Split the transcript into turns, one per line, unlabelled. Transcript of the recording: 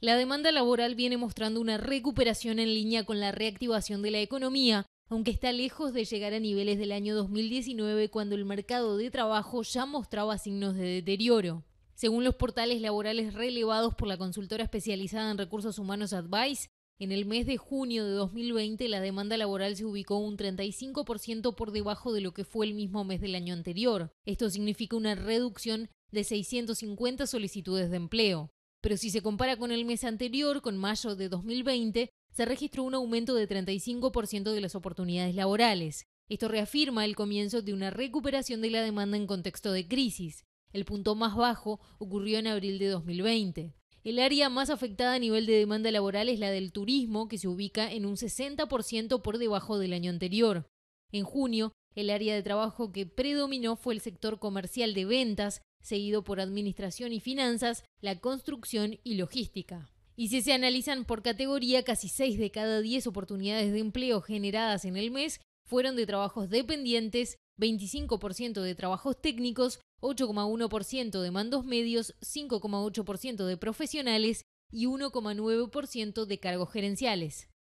La demanda laboral viene mostrando una recuperación en línea con la reactivación de la economía, aunque está lejos de llegar a niveles del año 2019 cuando el mercado de trabajo ya mostraba signos de deterioro. Según los portales laborales relevados por la consultora especializada en recursos humanos Advice, en el mes de junio de 2020 la demanda laboral se ubicó un 35% por debajo de lo que fue el mismo mes del año anterior. Esto significa una reducción de 650 solicitudes de empleo pero si se compara con el mes anterior, con mayo de 2020, se registró un aumento de 35% de las oportunidades laborales. Esto reafirma el comienzo de una recuperación de la demanda en contexto de crisis. El punto más bajo ocurrió en abril de 2020. El área más afectada a nivel de demanda laboral es la del turismo, que se ubica en un 60% por debajo del año anterior. En junio, el área de trabajo que predominó fue el sector comercial de ventas, seguido por Administración y Finanzas, la Construcción y Logística. Y si se analizan por categoría, casi 6 de cada 10 oportunidades de empleo generadas en el mes fueron de trabajos dependientes, 25% de trabajos técnicos, 8,1% de mandos medios, 5,8% de profesionales y 1,9% de cargos gerenciales.